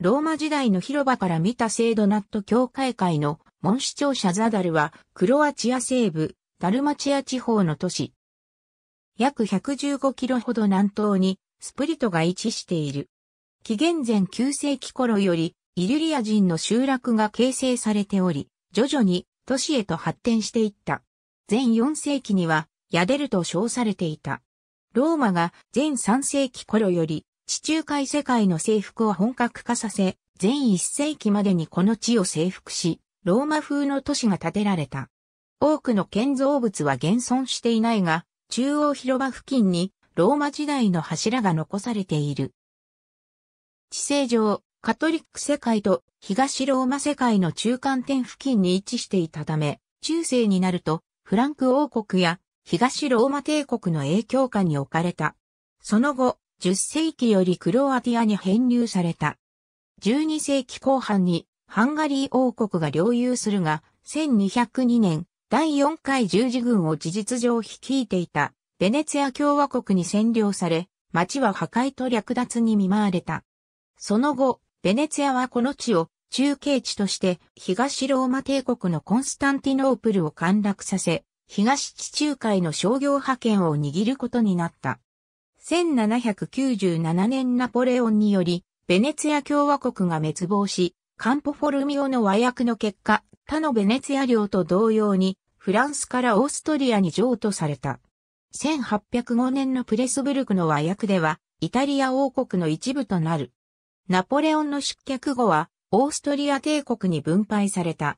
ローマ時代の広場から見た聖ドナット教会会の門主庁舎ザダルは、クロアチア西部、ダルマチア地方の都市。約115キロほど南東に、スプリトが位置している。紀元前9世紀頃より、イリュリア人の集落が形成されており、徐々に都市へと発展していった。前4世紀には、ヤデルと称されていた。ローマが前3世紀頃より、地中海世界の征服を本格化させ、全1世紀までにこの地を征服し、ローマ風の都市が建てられた。多くの建造物は現存していないが、中央広場付近にローマ時代の柱が残されている。地政上、カトリック世界と東ローマ世界の中間点付近に位置していたため、中世になるとフランク王国や東ローマ帝国の影響下に置かれた。その後、10世紀よりクロアティアに編入された。12世紀後半にハンガリー王国が領有するが、1202年、第4回十字軍を事実上率いていた、ベネツィア共和国に占領され、町は破壊と略奪に見舞われた。その後、ベネツィアはこの地を中継地として東ローマ帝国のコンスタンティノープルを陥落させ、東地中海の商業派遣を握ることになった。1797年ナポレオンにより、ベネツィア共和国が滅亡し、カンポフォルミオの和訳の結果、他のベネツィア領と同様に、フランスからオーストリアに譲渡された。1805年のプレスブルクの和訳では、イタリア王国の一部となる。ナポレオンの失脚後は、オーストリア帝国に分配された。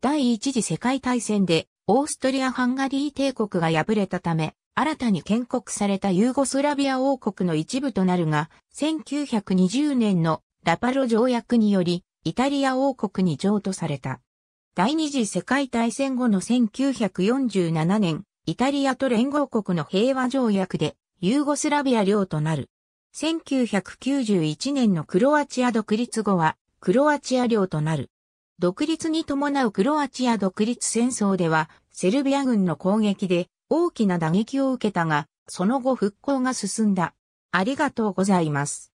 第一次世界大戦で、オーストリア・ハンガリー帝国が敗れたため、新たに建国されたユーゴスラビア王国の一部となるが、1920年のラパロ条約により、イタリア王国に譲渡された。第二次世界大戦後の1947年、イタリアと連合国の平和条約で、ユーゴスラビア領となる。1991年のクロアチア独立後は、クロアチア領となる。独立に伴うクロアチア独立戦争では、セルビア軍の攻撃で大きな打撃を受けたが、その後復興が進んだ。ありがとうございます。